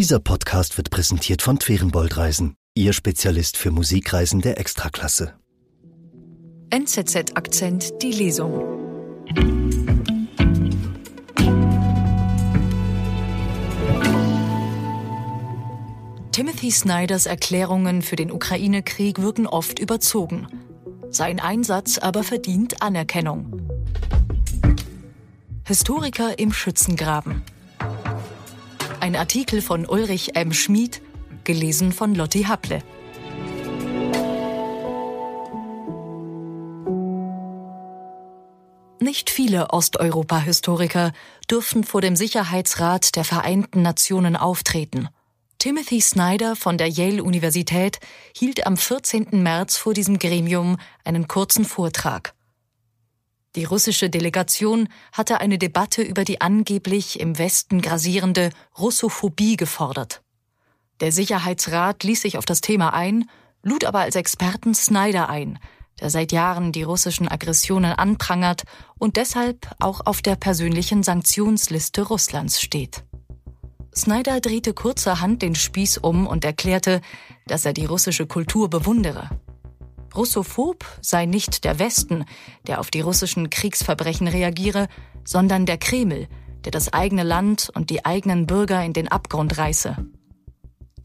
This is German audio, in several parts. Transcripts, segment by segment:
Dieser Podcast wird präsentiert von Twerenbold Reisen, Ihr Spezialist für Musikreisen der Extraklasse. NZZ Akzent, die Lesung. Timothy Snyders Erklärungen für den Ukraine-Krieg wirken oft überzogen. Sein Einsatz aber verdient Anerkennung. Historiker im Schützengraben. Ein Artikel von Ulrich M. Schmid, gelesen von Lotti Haple. Nicht viele Osteuropa-Historiker dürfen vor dem Sicherheitsrat der Vereinten Nationen auftreten. Timothy Snyder von der Yale-Universität hielt am 14. März vor diesem Gremium einen kurzen Vortrag. Die russische Delegation hatte eine Debatte über die angeblich im Westen grasierende Russophobie gefordert. Der Sicherheitsrat ließ sich auf das Thema ein, lud aber als Experten Snyder ein, der seit Jahren die russischen Aggressionen anprangert und deshalb auch auf der persönlichen Sanktionsliste Russlands steht. Snyder drehte kurzerhand den Spieß um und erklärte, dass er die russische Kultur bewundere. Russophob sei nicht der Westen, der auf die russischen Kriegsverbrechen reagiere, sondern der Kreml, der das eigene Land und die eigenen Bürger in den Abgrund reiße.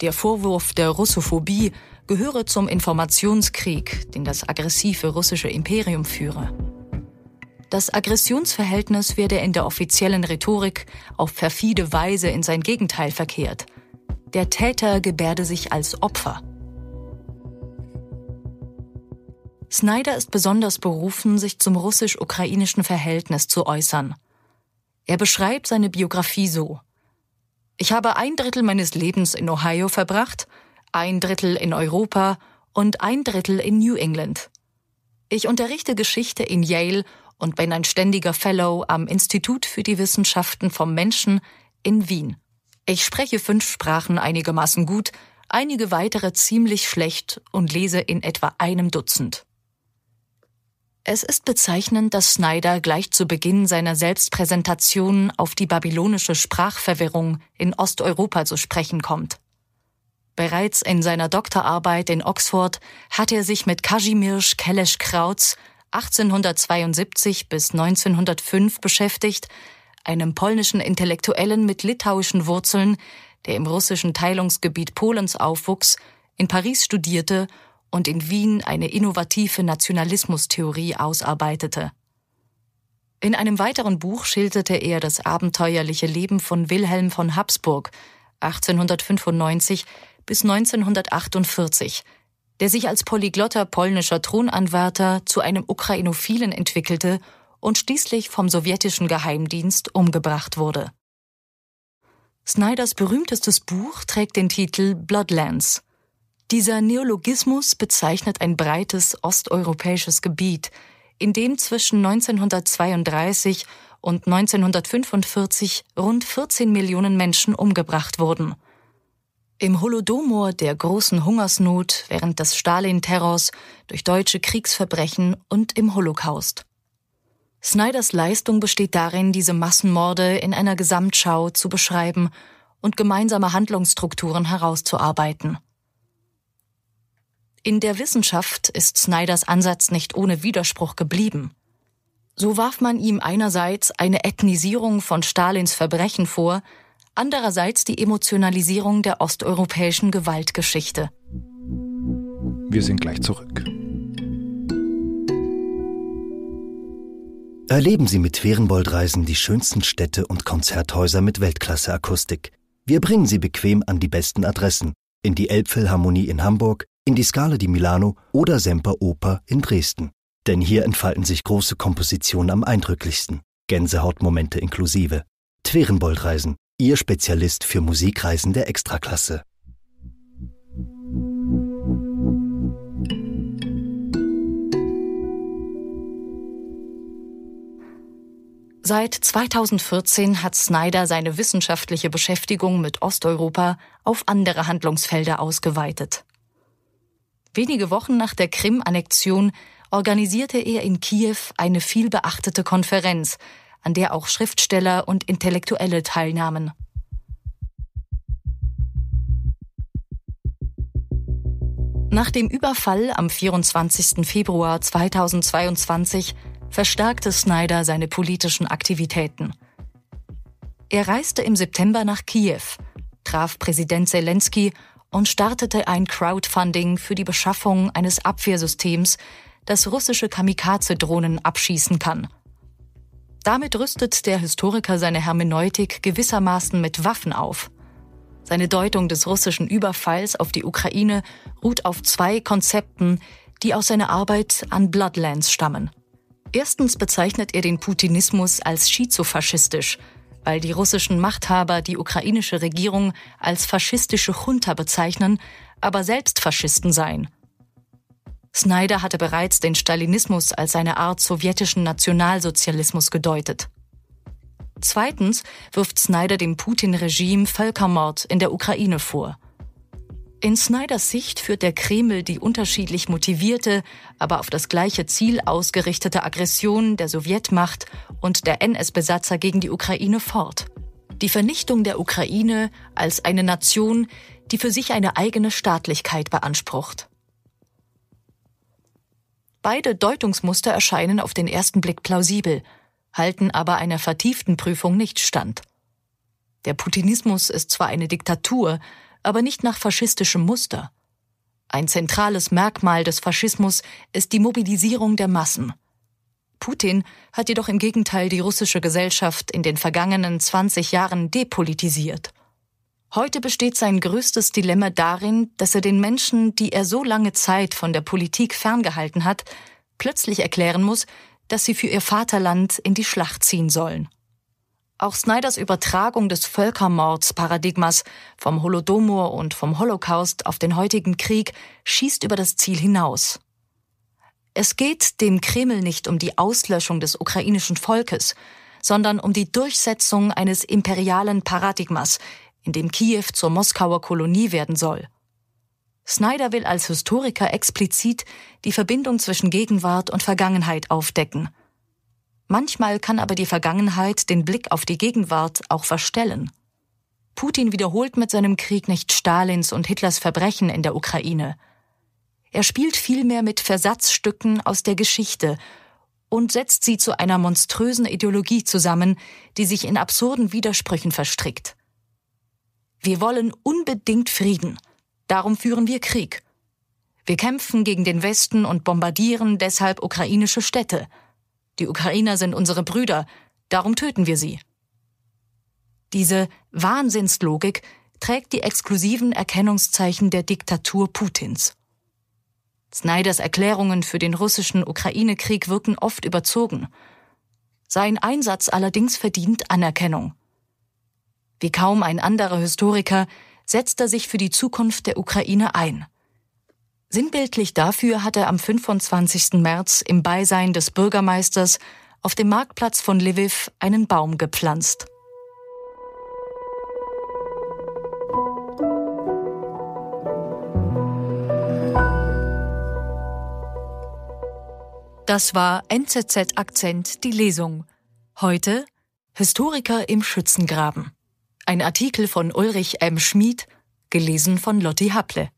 Der Vorwurf der Russophobie gehöre zum Informationskrieg, den das aggressive russische Imperium führe. Das Aggressionsverhältnis werde in der offiziellen Rhetorik auf perfide Weise in sein Gegenteil verkehrt. Der Täter gebärde sich als Opfer. Snyder ist besonders berufen, sich zum russisch-ukrainischen Verhältnis zu äußern. Er beschreibt seine Biografie so. Ich habe ein Drittel meines Lebens in Ohio verbracht, ein Drittel in Europa und ein Drittel in New England. Ich unterrichte Geschichte in Yale und bin ein ständiger Fellow am Institut für die Wissenschaften vom Menschen in Wien. Ich spreche fünf Sprachen einigermaßen gut, einige weitere ziemlich schlecht und lese in etwa einem Dutzend. Es ist bezeichnend, dass Snyder gleich zu Beginn seiner Selbstpräsentation auf die babylonische Sprachverwirrung in Osteuropa zu sprechen kommt. Bereits in seiner Doktorarbeit in Oxford hat er sich mit Kazimierz Kelesch-Krautz 1872 bis 1905 beschäftigt, einem polnischen Intellektuellen mit litauischen Wurzeln, der im russischen Teilungsgebiet Polens aufwuchs, in Paris studierte und in Wien eine innovative Nationalismustheorie ausarbeitete. In einem weiteren Buch schilderte er das abenteuerliche Leben von Wilhelm von Habsburg 1895 bis 1948, der sich als polyglotter polnischer Thronanwärter zu einem Ukrainophilen entwickelte und schließlich vom sowjetischen Geheimdienst umgebracht wurde. Snyders berühmtestes Buch trägt den Titel Bloodlands dieser Neologismus bezeichnet ein breites osteuropäisches Gebiet, in dem zwischen 1932 und 1945 rund 14 Millionen Menschen umgebracht wurden. Im Holodomor der großen Hungersnot während des Stalin-Terrors durch deutsche Kriegsverbrechen und im Holocaust. Snyders Leistung besteht darin, diese Massenmorde in einer Gesamtschau zu beschreiben und gemeinsame Handlungsstrukturen herauszuarbeiten. In der Wissenschaft ist Snyders Ansatz nicht ohne Widerspruch geblieben. So warf man ihm einerseits eine Ethnisierung von Stalins Verbrechen vor, andererseits die Emotionalisierung der osteuropäischen Gewaltgeschichte. Wir sind gleich zurück. Erleben Sie mit Ferienboldreisen die schönsten Städte und Konzerthäuser mit Weltklasse-Akustik. Wir bringen Sie bequem an die besten Adressen, in die Elbphilharmonie in Hamburg, in die Scala di Milano oder Semperoper in Dresden. Denn hier entfalten sich große Kompositionen am eindrücklichsten, Gänsehautmomente inklusive. Twerenboldreisen, Ihr Spezialist für Musikreisen der Extraklasse. Seit 2014 hat Snyder seine wissenschaftliche Beschäftigung mit Osteuropa auf andere Handlungsfelder ausgeweitet. Wenige Wochen nach der Krim-Annexion organisierte er in Kiew eine vielbeachtete Konferenz, an der auch Schriftsteller und Intellektuelle teilnahmen. Nach dem Überfall am 24. Februar 2022 verstärkte Snyder seine politischen Aktivitäten. Er reiste im September nach Kiew, traf Präsident Zelensky und startete ein Crowdfunding für die Beschaffung eines Abwehrsystems, das russische Kamikaze-Drohnen abschießen kann. Damit rüstet der Historiker seine Hermeneutik gewissermaßen mit Waffen auf. Seine Deutung des russischen Überfalls auf die Ukraine ruht auf zwei Konzepten, die aus seiner Arbeit an Bloodlands stammen. Erstens bezeichnet er den Putinismus als schizofaschistisch, weil die russischen Machthaber die ukrainische Regierung als faschistische Junta bezeichnen, aber selbst Faschisten seien. Snyder hatte bereits den Stalinismus als eine Art sowjetischen Nationalsozialismus gedeutet. Zweitens wirft Snyder dem Putin-Regime Völkermord in der Ukraine vor. In Snyders Sicht führt der Kreml die unterschiedlich motivierte, aber auf das gleiche Ziel ausgerichtete Aggression der Sowjetmacht und der NS-Besatzer gegen die Ukraine fort. Die Vernichtung der Ukraine als eine Nation, die für sich eine eigene Staatlichkeit beansprucht. Beide Deutungsmuster erscheinen auf den ersten Blick plausibel, halten aber einer vertieften Prüfung nicht stand. Der Putinismus ist zwar eine Diktatur, aber nicht nach faschistischem Muster. Ein zentrales Merkmal des Faschismus ist die Mobilisierung der Massen. Putin hat jedoch im Gegenteil die russische Gesellschaft in den vergangenen 20 Jahren depolitisiert. Heute besteht sein größtes Dilemma darin, dass er den Menschen, die er so lange Zeit von der Politik ferngehalten hat, plötzlich erklären muss, dass sie für ihr Vaterland in die Schlacht ziehen sollen. Auch Snyders Übertragung des Völkermordsparadigmas vom Holodomor und vom Holocaust auf den heutigen Krieg schießt über das Ziel hinaus. Es geht dem Kreml nicht um die Auslöschung des ukrainischen Volkes, sondern um die Durchsetzung eines imperialen Paradigmas, in dem Kiew zur Moskauer Kolonie werden soll. Snyder will als Historiker explizit die Verbindung zwischen Gegenwart und Vergangenheit aufdecken Manchmal kann aber die Vergangenheit den Blick auf die Gegenwart auch verstellen. Putin wiederholt mit seinem Krieg nicht Stalins und Hitlers Verbrechen in der Ukraine. Er spielt vielmehr mit Versatzstücken aus der Geschichte und setzt sie zu einer monströsen Ideologie zusammen, die sich in absurden Widersprüchen verstrickt. Wir wollen unbedingt Frieden. Darum führen wir Krieg. Wir kämpfen gegen den Westen und bombardieren deshalb ukrainische Städte. Die Ukrainer sind unsere Brüder, darum töten wir sie. Diese Wahnsinnslogik trägt die exklusiven Erkennungszeichen der Diktatur Putins. Snyders Erklärungen für den russischen Ukraine-Krieg wirken oft überzogen. Sein Einsatz allerdings verdient Anerkennung. Wie kaum ein anderer Historiker setzt er sich für die Zukunft der Ukraine ein. Sinnbildlich dafür hat er am 25. März im Beisein des Bürgermeisters auf dem Marktplatz von Lviv einen Baum gepflanzt. Das war NZZ Akzent, die Lesung. Heute Historiker im Schützengraben. Ein Artikel von Ulrich M. Schmid, gelesen von Lotti Haple.